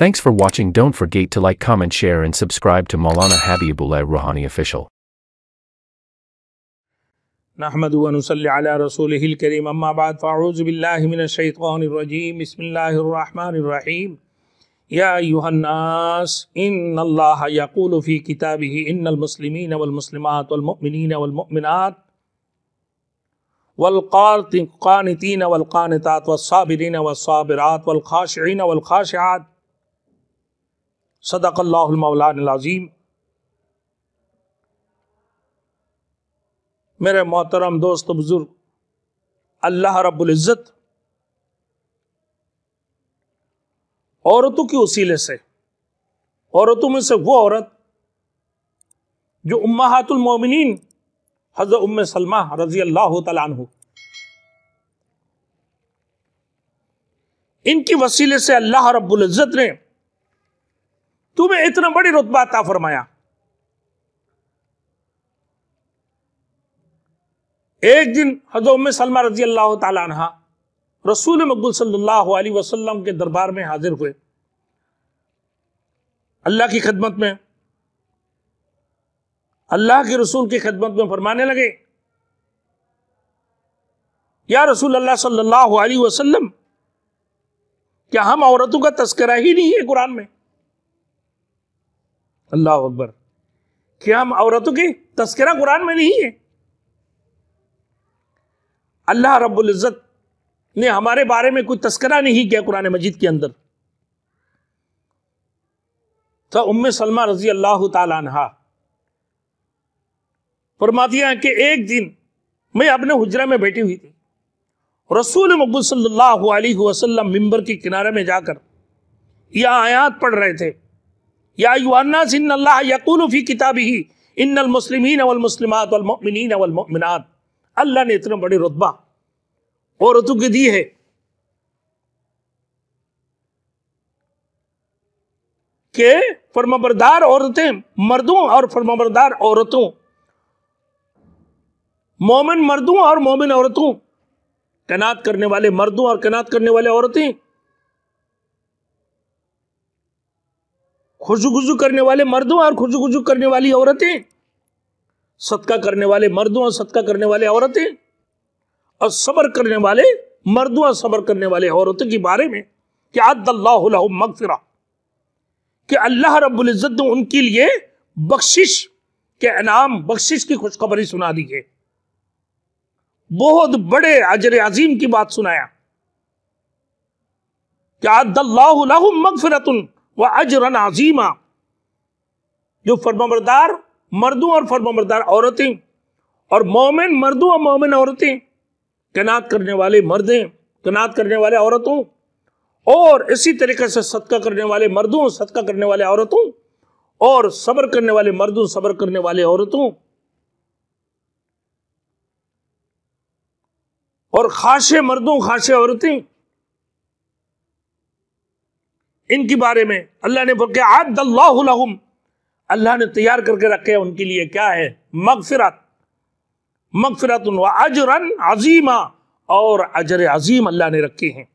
Thanks for watching. Don't forget to like, comment, share, and subscribe to Maulana Habibullah Rouhani Official. نحمد ونصلي على رسوله الكريم أما بعد فأعوذ بالله من الشيطان الرجيم بسم الله الرحمن الرحيم يا أيها الناس إن الله يقول في كتابه إن المسلمين والمسلمات والمؤمنين والمؤمنات والقانتين والقانتات والصابرين والصابرات والخاشعين والخاشعات सदाकल्लाज़ीम मेरे मोहतरम दोस्त बुज़ुर्ग अल्लाह रब्ज़त औरतों के वसीले से औरतों में से वो औरत जो उम्मातुलमिन हज़रत उम सलमा रज़ी अल्लाह तु इनकी वसीले से अल्लाह रब्ज़त ने तुम्हें इतना बड़ी रुतबा अता फरमाया एक दिन हजरत उम्म सलमा रजी अल्लाह तला रसूल मकबूल सल्लल्लाहु अलैहि वसल्लम के दरबार में हाजिर हुए अल्लाह की खदमत में अल्लाह के रसूल की खदमत में फरमाने लगे या रसूल अल्लाह सल्लल्लाहु अलैहि वसल्लम क्या हम औरतों का तस्करा ही नहीं है कुरान में अल्लाह अकबर क्या औरतों की तस्करा कुरान में नहीं है अल्लाह इज़्ज़त ने हमारे बारे में कोई तस्करा नहीं किया कुरान मजीद के अंदर तो उम सलमा रजी अल्लाह तहा फरमातियाँ कि एक दिन मैं अपने हुजरा में बैठी हुई थी रसूल मकबूल सल्लल्लाहु अलैहि वसल्लम मिंबर के किनारे में जाकर यह आयात पढ़ रहे थे अल्लाह किताब ही इन मुस्लिम अल्लाह ने इतने बड़े रुतबा और की दी है के फर्माबरदार औरतें मर्दों और फर्माबरदार औरतों मोमिन मर्दों और मोमिन औरतों कनात करने वाले मर्दों और कनात करने वाले औरतें खुशगुजू करने वाले मर्दों और खुशगुजू करने वाली औरतें सदका करने वाले मर्दों और सदका करने वाले औरतें और सबर करने वाले मर्दों और सबर करने वाले औरतों के बारे में कि अद्लाह कि अल्लाह रब्बुल इज़्ज़त ने उनके लिए बख्शिश के इनाम बख्शिश की खुशखबरी सुना दी है बहुत बड़े अजर अजीम की बात सुनाया क्या अद्लाह मगफिरतुन व अजरन आजीमा जो फर्माबरदार मर्दों और फर्माबरदार औरतें और मोमिन मर्दों और मोमिन औरतें तैनात करने वाले मर्दें तैनात करने वाले औरतों और इसी तरीके से सदका करने वाले मर्दों सदका करने वाले औरतों और सब्र करने वाले मर्दों सब्र करने वाले औरतों और खासे मर्दों खासे औरतें इनके बारे में अल्लाह ने फरमाया आदम अल्लाह ने तैयार करके रखे उनके लिए क्या है मगफिरत मगफिरत अजरन अजीमा और अजर अजीम अल्लाह ने रखे हैं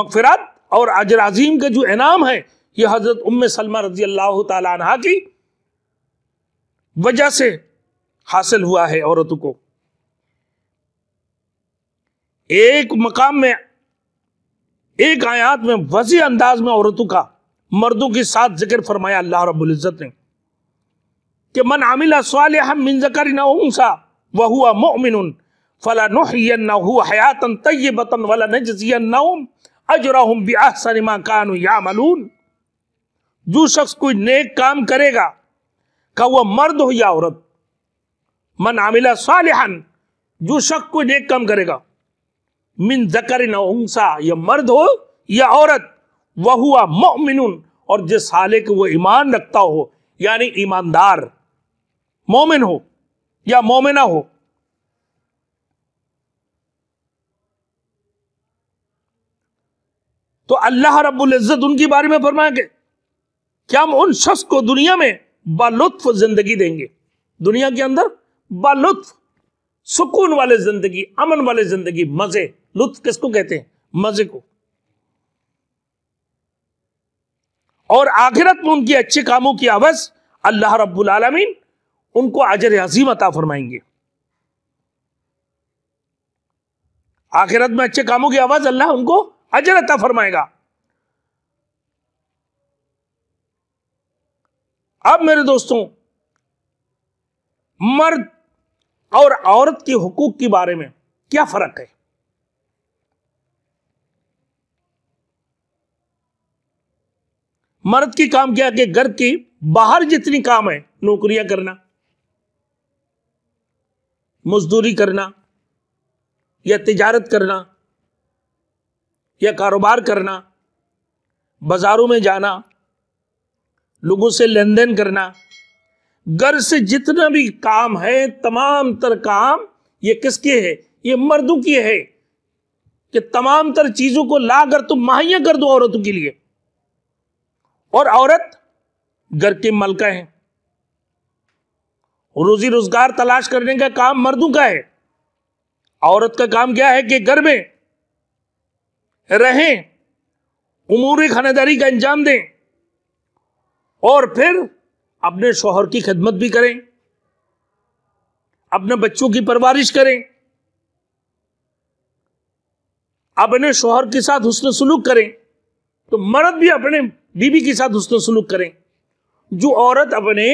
मगफिरत और अजर अजीम का जो इनाम है यह हजरत उम्म सलमा रजी अल्लाह तहा की वजह से हासिल हुआ है औरत को एक मकाम में एक आयात में वजी अंदाज में औरतों का मर्दों के साथ जिक्र फरमाया अल्लाह रबुल्ज़त ने कि मन आमिला सवाल मिन जकर हुआ मोमिन फला हयातन कानू जो शख्स कोई नेक काम करेगा का वह मर्द हो या औरत मन आमिला सालिहन जो शख्स कोई नेक काम करेगा मिन जकर नसा या मर्द हो या औरत वह हुआ मोमिन और जिस साले के वो ईमान रखता हो यानी ईमानदार मोमिन हो या मोमिना हो तो अल्लाह रब्बुल इज़्ज़त उनके बारे में फरमाएंगे कि हम उन शख्स को दुनिया में बालुत्फ जिंदगी देंगे दुनिया के अंदर बालुत्फ सुकून वाले जिंदगी अमन वाले जिंदगी मजे लुत्फ किसको कहते हैं मजे को और आखिरत में उनकी अच्छे कामों की आवज अल्लाह रब्बुल आलमीन उनको अजर अजीम अता फरमाएंगे आखिरत में अच्छे कामों की आवाज अल्लाह उनको अजर अता फरमाएगा अब मेरे दोस्तों मर्द और औरत के हुकूक के बारे में क्या फर्क है मर्द के काम क्या के घर की बाहर जितनी काम है नौकरियां करना मजदूरी करना या तिजारत करना या कारोबार करना बाजारों में जाना लोगों से लेन देन करना घर से जितना भी काम है तमाम तर काम ये किसके है ये मर्दों की है कि तमाम तर चीजों को लाकर तुम मुहैया कर दो औरतों के लिए और औरत घर के मलका है रोजी रोजगार तलाश करने का काम मर्दों का है औरत का काम क्या है कि घर में रहें उमूरी खानेदारी का अंजाम दें और फिर अपने शोहर की खिदमत भी करें अपने बच्चों की परवरिश करें अपने शोहर के साथ हुसन सुलूक करें तो मर्द भी अपने बीबी के साथ हुसन सुलूक करें जो औरत अपने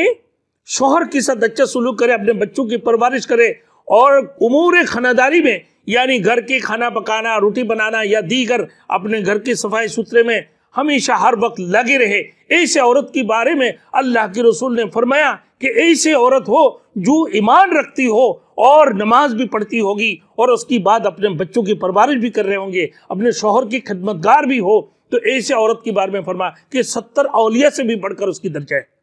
शोहर के साथ अच्छा सुलूक करे अपने बच्चों की परवरिश करे और उमूर खानादारी में यानी घर के खाना पकाना रोटी बनाना या दीगर अपने घर की सफाई सुथरे में हमेशा हर वक्त लगे रहे ऐसे औरत के बारे में अल्लाह के रसूल ने फरमाया कि ऐसे औरत हो जो ईमान रखती हो और नमाज भी पढ़ती होगी और उसकी बाद अपने बच्चों की परवरिश भी कर रहे होंगे अपने शोहर की खदमतगार भी हो तो ऐसे औरत के बारे में फरमाया कि सत्तर अलिया से भी बढ़कर उसकी दर्जा है